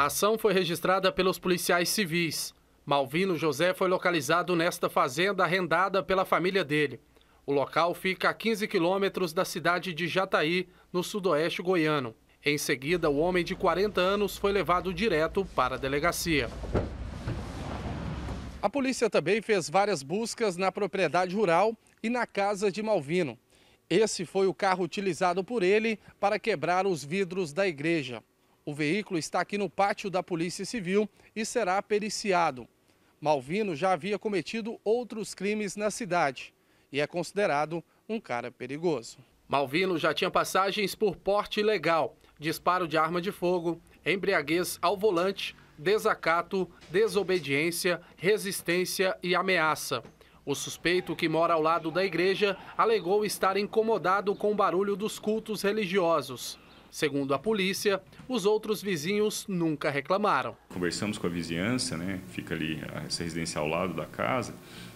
A ação foi registrada pelos policiais civis. Malvino José foi localizado nesta fazenda arrendada pela família dele. O local fica a 15 quilômetros da cidade de Jataí, no sudoeste goiano. Em seguida, o homem de 40 anos foi levado direto para a delegacia. A polícia também fez várias buscas na propriedade rural e na casa de Malvino. Esse foi o carro utilizado por ele para quebrar os vidros da igreja. O veículo está aqui no pátio da Polícia Civil e será periciado. Malvino já havia cometido outros crimes na cidade e é considerado um cara perigoso. Malvino já tinha passagens por porte ilegal, disparo de arma de fogo, embriaguez ao volante, desacato, desobediência, resistência e ameaça. O suspeito, que mora ao lado da igreja, alegou estar incomodado com o barulho dos cultos religiosos. Segundo a polícia, os outros vizinhos nunca reclamaram. Conversamos com a vizinhança, né? Fica ali essa residência ao lado da casa,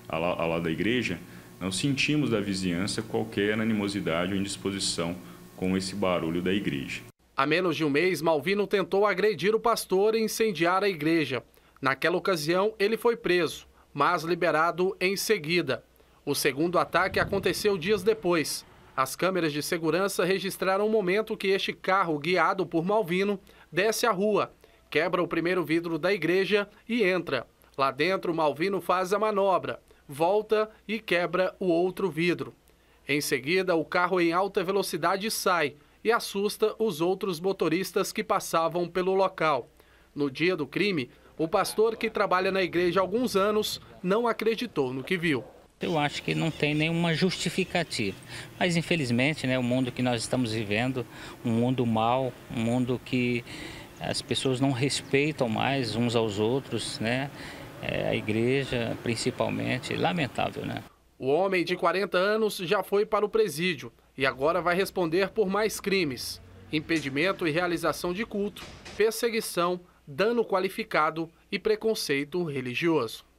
ao, ao lado da igreja. Não sentimos da vizinhança qualquer animosidade ou indisposição com esse barulho da igreja. Há menos de um mês, Malvino tentou agredir o pastor e incendiar a igreja. Naquela ocasião, ele foi preso, mas liberado em seguida. O segundo ataque aconteceu dias depois. As câmeras de segurança registraram o momento que este carro, guiado por Malvino, desce a rua, quebra o primeiro vidro da igreja e entra. Lá dentro, Malvino faz a manobra, volta e quebra o outro vidro. Em seguida, o carro em alta velocidade sai e assusta os outros motoristas que passavam pelo local. No dia do crime, o pastor que trabalha na igreja há alguns anos não acreditou no que viu. Eu acho que não tem nenhuma justificativa. Mas infelizmente, né, o mundo que nós estamos vivendo, um mundo mau, um mundo que as pessoas não respeitam mais uns aos outros, né? É, a igreja, principalmente, lamentável, né? O homem de 40 anos já foi para o presídio e agora vai responder por mais crimes: impedimento e realização de culto, perseguição, dano qualificado e preconceito religioso.